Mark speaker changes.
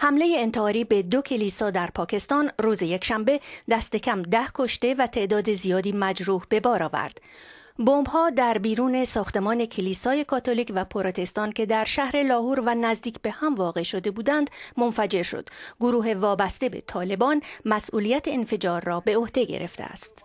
Speaker 1: حمله انتحاری به دو کلیسا در پاکستان روز یکشنبه دست کم ده کشته و تعداد زیادی مجروح به بار آورد. بمبها در بیرون ساختمان کلیسای کاتولیک و پروتستان که در شهر لاهور و نزدیک به هم واقع شده بودند منفجر شد گروه وابسته به طالبان مسئولیت انفجار را به عهده گرفته است